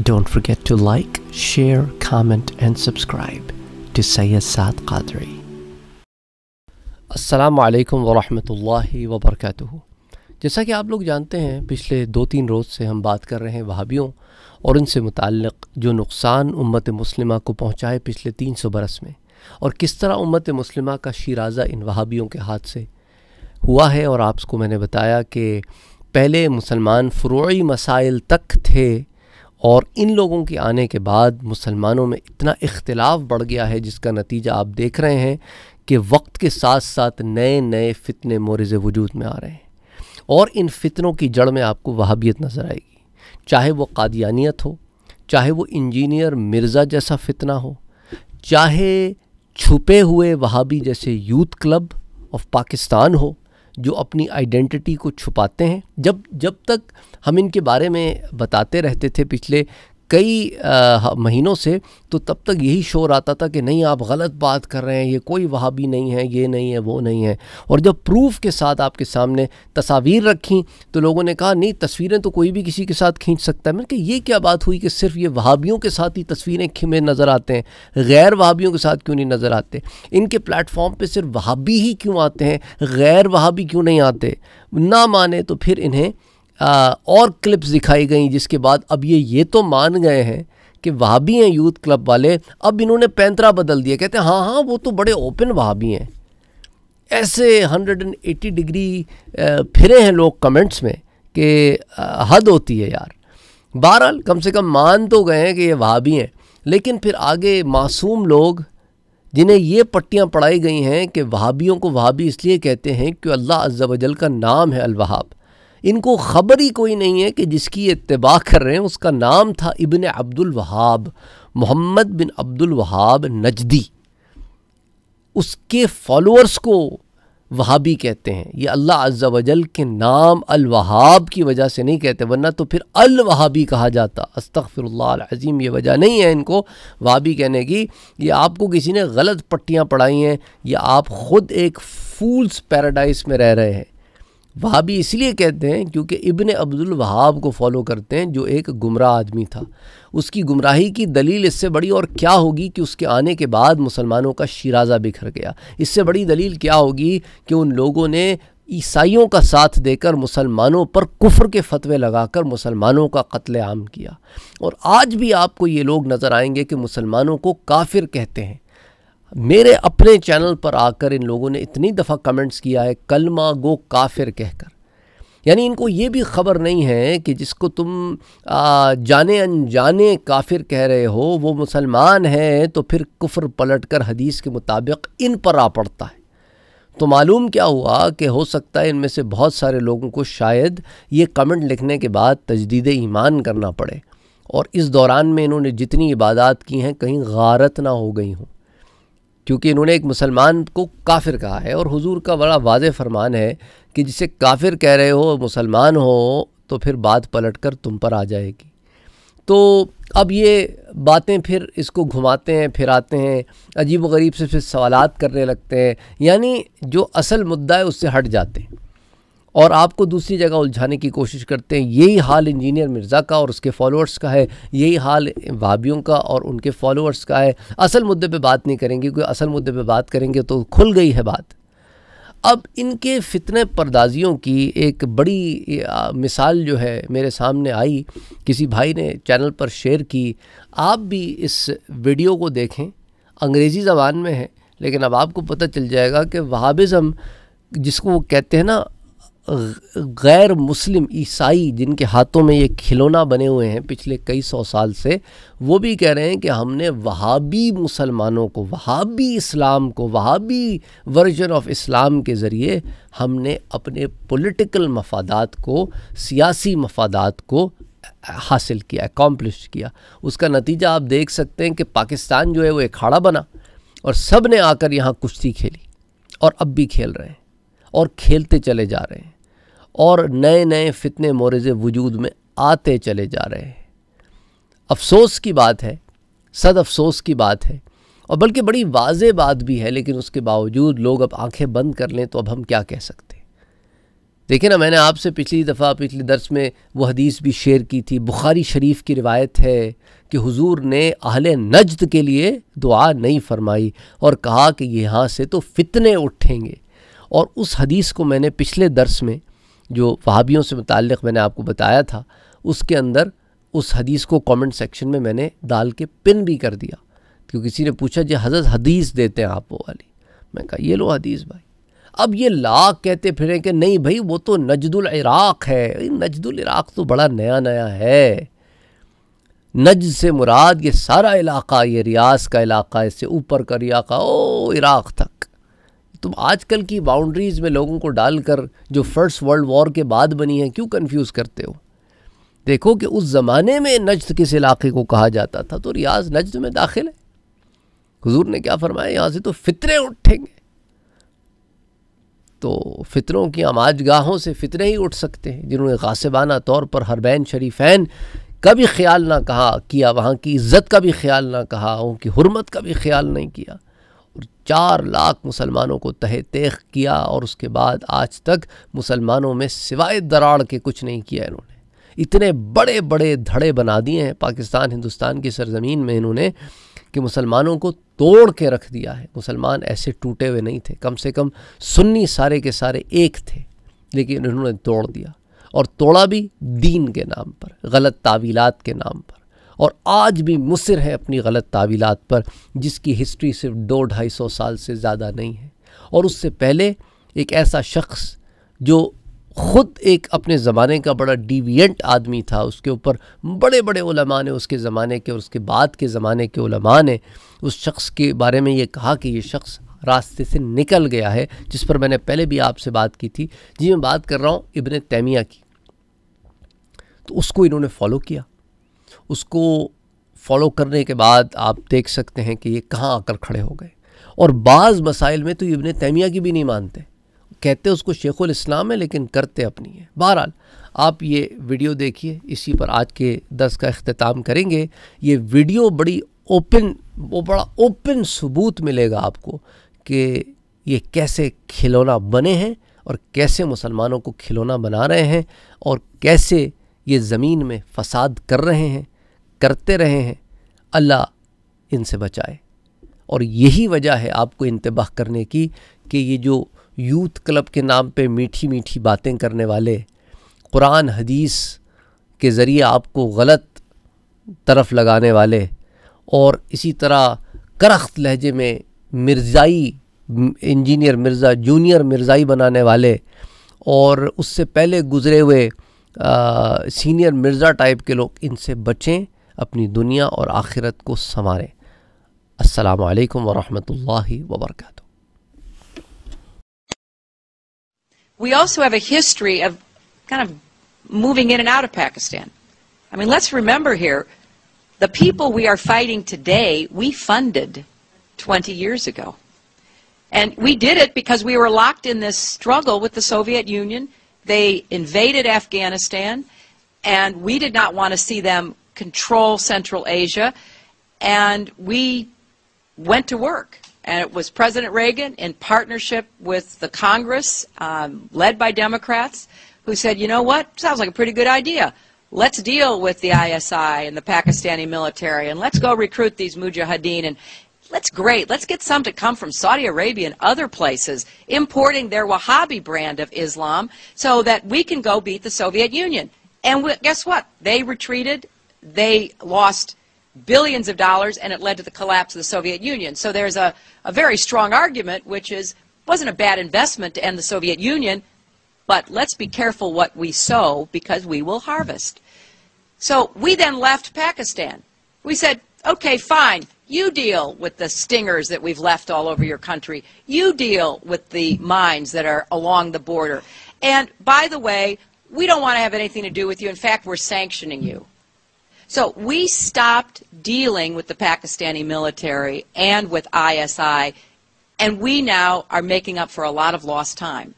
Don't forget to like, share, comment and subscribe to Sayyid Saad Qadri. असलकम वरहि वबरक जैसा कि आप लोग जानते हैं पिछले दो तीन रोज़ से हम बात कर रहे हैं वहाबियों और उनसे मुतक़ जो नुकसान उम्मत मुस्लिमा को पहुँचाए पिछले तीन सौ बरस में और किस तरह उम्मत मुस्लिमा का शराजा इन वहाबियों के हाथ से हुआ है और आपको मैंने बताया कि पहले मुसलमान फ़्रोई मसाइल तक थे और इन लोगों के आने के बाद मुसलमानों में इतना इख्तलाफ बढ़ गया है जिसका नतीजा आप देख रहे हैं कि वक्त के साथ साथ नए नए फितने मोरज़ वजूद में आ रहे हैं और इन फितनों की जड़ में आपको वहाबियत नज़र आएगी चाहे वो कादियानियत हो चाहे वो इंजीनियर मिर्ज़ा जैसा फितना हो चाहे छुपे हुए वहाबी जैसे यूथ क्लब ऑफ पाकिस्तान हो जो अपनी आइडेंटिटी को छुपाते हैं जब जब तक हम इनके बारे में बताते रहते थे पिछले कई आ, महीनों से तो तब तक यही शोर आता था कि नहीं आप गलत बात कर रहे हैं ये कोई वहाबी नहीं है ये नहीं है वो नहीं है और जब प्रूफ के साथ आपके सामने तस्वीर रखी तो लोगों ने कहा नहीं तस्वीरें तो कोई भी किसी के साथ खींच सकता है मैंने कहा ये क्या बात हुई कि सिर्फ ये वहाबियों के साथ ही तस्वीरें में नज़र आते हैं गैर वहाबियों के साथ क्यों नहीं नज़र आते इनके प्लेटफॉर्म पर सिर्फ वहाबी ही क्यों आते हैं गैर वहाबी क्यों नहीं आते ना माने तो फिर इन्हें आ, और क्लिप्स दिखाई गई जिसके बाद अब ये ये तो मान गए हैं कि वहाबी हैं यूथ क्लब वाले अब इन्होंने पैंतरा बदल दिया कहते हैं हाँ हाँ वो तो बड़े ओपन वहाबी हैं ऐसे 180 डिग्री फिरे हैं लोग कमेंट्स में कि हद होती है यार बहरहाल कम से कम मान तो गए हैं कि ये वहाबी हैं लेकिन फिर आगे मासूम लोग जिन्हें ये पट्टियाँ पढ़ाई गई हैं कि वहाबियों को वहाबी इसलिए कहते हैं कि अल्लाह अज्जा वजल का नाम है अलवहाब इनको ख़बर ही कोई नहीं है कि जिसकी इतबा कर रहे हैं उसका नाम था इबन अब्दुल वहाब मोहम्मद बिन अब्दुल वहाब नजदी उसके फॉलोअर्स को वहाबी कहते हैं ये अल्लाह अज्जा वजल के नाम अल वहाब की वजह से नहीं कहते वरना तो फिर अल वहाबी कहा जाता अजीम ये वजह नहीं है इनको वहाबी कहने की ये आपको किसी ने गलत पट्टियाँ पढ़ाई हैं या आप ख़ुद एक फूल्स पैराडाइज में रह रहे हैं वहाबी इसलिए कहते हैं क्योंकि इबन अब्दुल वहाब को फॉलो करते हैं जो एक गुमराह आदमी था उसकी गुमराही की दलील इससे बड़ी और क्या होगी कि उसके आने के बाद मुसलमानों का शिराजा बिखर गया इससे बड़ी दलील क्या होगी कि उन लोगों ने ईसाइयों का साथ देकर मुसलमानों पर कुफर के फतवे लगाकर मुसलमानों का कत्ल आम किया और आज भी आपको ये लोग नज़र आएंगे कि मुसलमानों को काफिर कहते हैं मेरे अपने चैनल पर आकर इन लोगों ने इतनी दफ़ा कमेंट्स किया है कलमा गो काफिर कहकर यानी इनको ये भी ख़बर नहीं है कि जिसको तुम जाने अनजाने काफिर कह रहे हो वो मुसलमान है तो फिर कुफ्र पलट कर हदीस के मुताबिक इन पर आ पड़ता है तो मालूम क्या हुआ कि हो सकता है इनमें से बहुत सारे लोगों को शायद ये कमेंट लिखने के बाद तजदीद ईमान करना पड़े और इस दौरान में इन्होंने जितनी इबादत की हैं कहीं गारत ना हो गई हों क्योंकि इन्होंने एक मुसलमान को काफिर कहा है और हुजूर का बड़ा वाज फरमान है कि जिसे काफिर कह रहे हो मुसलमान हो तो फिर बात पलट कर तुम पर आ जाएगी तो अब ये बातें फिर इसको घुमाते हैं फिराते हैं अजीब व गरीब से फिर सवालत करने लगते हैं यानी जो असल मुद्दा है उससे हट जाते हैं और आपको दूसरी जगह उलझाने की कोशिश करते हैं यही हाल इंजीनियर मिर्ज़ा का और उसके फॉलोअर्स का है यही हाल भाभीियों का और उनके फॉलोअर्स का है असल मुद्दे पे बात नहीं करेंगे क्योंकि असल मुद्दे पे बात करेंगे तो खुल गई है बात अब इनके फितने परदाजियों की एक बड़ी मिसाल जो है मेरे सामने आई किसी भाई ने चैनल पर शेयर की आप भी इस वीडियो को देखें अंग्रेज़ी ज़बान में है लेकिन अब आपको पता चल जाएगा कि वहाबिज़म जिसको वो कहते हैं ना गैर मुस्लिम ईसाई जिनके हाथों में ये खिलौना बने हुए हैं पिछले कई सौ साल से वो भी कह रहे हैं कि हमने वहाबी मुसलमानों को वहाबी इस्लाम को वहाबी वर्जन ऑफ इस्लाम के ज़रिए हमने अपने पॉलिटिकल मफादात को सियासी मफादात को हासिल किया एकम्पलिश किया उसका नतीजा आप देख सकते हैं कि पाकिस्तान जो है वो एक खाड़ा बना और सब ने आकर यहाँ कुश्ती खेली और अब भी खेल रहे हैं और खेलते चले जा रहे हैं और नए नए फितने मोरज़े वजूद में आते चले जा रहे हैं अफसोस की बात है सद अफसोस की बात है और बल्कि बड़ी वाज बात भी है लेकिन उसके बावजूद लोग अब आंखें बंद कर लें तो अब हम क्या कह सकते देखिए ना मैंने आपसे पिछली दफ़ा पिछले दर्स में वो हदीस भी शेयर की थी बुखारी शरीफ की रिवायत है कि हुजूर ने अहल नजद के लिए दुआ नहीं फरमाई और कहा कि यहाँ से तो फितने उठेंगे और उस हदीस को मैंने पिछले दर्स में जो वहाबियों से मुतल मैंने आपको बताया था उसके अंदर उस हदीस को कमेंट सेक्शन में मैंने डाल के पिन भी कर दिया क्योंकि किसी ने पूछा जी हजरत हदीस देते हैं आप वो वाली मैं कहा ये लो हदीस भाई अब ये लाख कहते फिरें कि नहीं भाई वो तो नजदुल इराक़ है नजदुल इराक़ तो बड़ा नया नया है नज से मुराद ये सारा इलाका ये रियाज का इलाका इससे ऊपर का इलाका ओ इराक़ था तुम आजकल की बाउंड्रीज़ में लोगों को डालकर जो फर्स्ट वर्ल्ड वॉर के बाद बनी है क्यों कंफ्यूज करते हो देखो कि उस ज़माने में नजद किस इलाके को कहा जाता था तो रियाज नजद में दाखिल है हजूर ने क्या फरमाया यहाँ से तो फितरे उठेंगे तो फितरों की आमाज गाहों से फितरे ही उठ सकते हैं जिन्होंने गासिबाना तौर पर हरबैन शरीफैन का भी ख्याल ना कहा किया वहाँ की इज़्ज़त का भी ख्याल ना कहा उनकी हरमत का भी ख्याल नहीं किया और चार लाख मुसलमानों को तह तेख किया और उसके बाद आज तक मुसलमानों में सिवाय दराड़ के कुछ नहीं किया इन्होंने इतने बड़े बड़े धड़े बना दिए हैं पाकिस्तान हिंदुस्तान की सरजमीन में इन्होंने कि मुसलमानों को तोड़ के रख दिया है मुसलमान ऐसे टूटे हुए नहीं थे कम से कम सुन्नी सारे के सारे एक थे लेकिन इन्होंने तोड़ दिया और तोड़ा भी दीन के नाम पर गलत तावीलात के नाम पर और आज भी मुसर है अपनी गलत तावील पर जिसकी हिस्ट्री सिर्फ दो ढाई सौ साल से ज़्यादा नहीं है और उससे पहले एक ऐसा शख्स जो ख़ुद एक अपने ज़माने का बड़ा डिवियंट आदमी था उसके ऊपर बड़े बड़े उलमा ने उसके ज़माने के और उसके बाद के ज़माने के उलमा ने उस शख्स के बारे में ये कहा कि ये शख्स रास्ते से निकल गया है जिस पर मैंने पहले भी आपसे बात की थी जी मैं बात कर रहा हूँ इबन तैमिया की तो उसको इन्होंने फॉलो किया उसको फॉलो करने के बाद आप देख सकते हैं कि ये कहाँ आकर खड़े हो गए और बाज़ मसाइल में तो इबन तैमिया की भी नहीं मानते कहते उसको शेखुल इस्लाम है लेकिन करते अपनी है बहरहाल आप ये वीडियो देखिए इसी पर आज के दस का अख्ताम करेंगे ये वीडियो बड़ी ओपन वो बड़ा ओपन सबूत मिलेगा आपको कि ये कैसे खिलौना बने हैं और कैसे मुसलमानों को खिलौना बना रहे हैं और कैसे ये ज़मीन में फसाद कर रहे हैं करते रहे हैं अल्लाह इनसे बचाए और यही वजह है आपको इंतबाह करने की कि ये जो यूथ क्लब के नाम पे मीठी मीठी बातें करने वाले कुरान हदीस के ज़रिए आपको गलत तरफ लगाने वाले और इसी तरह करख्त लहजे में मिर्ज़ाई इंजीनियर मिर्ज़ा जूनियर मिर्ज़ाई बनाने वाले और उससे पहले गुज़रे हुए आ, सीनियर मिर्ज़ा टाइप के लोग इनसे बचें We also have a history of kind of moving in and out of Pakistan. I mean, let's remember here the people we are fighting today, we funded 20 years ago. And we did it because we were locked in this struggle with the Soviet Union. They invaded Afghanistan, and we did not want to see them control Central Asia, and we went to work. And it was President Reagan in partnership with the Congress, um, led by Democrats, who said, you know what, sounds like a pretty good idea. Let's deal with the ISI and the Pakistani military, and let's go recruit these mujahideen. And that's great. Let's get some to come from Saudi Arabia and other places, importing their Wahhabi brand of Islam so that we can go beat the Soviet Union. And guess what? They retreated they lost billions of dollars and it led to the collapse of the Soviet Union. So there's a, a very strong argument, which is, wasn't a bad investment to end the Soviet Union, but let's be careful what we sow because we will harvest. So we then left Pakistan. We said, okay, fine, you deal with the stingers that we've left all over your country. You deal with the mines that are along the border. And by the way, we don't want to have anything to do with you. In fact, we're sanctioning you. So we stopped dealing with the Pakistani military and with ISI, and we now are making up for a lot of lost time.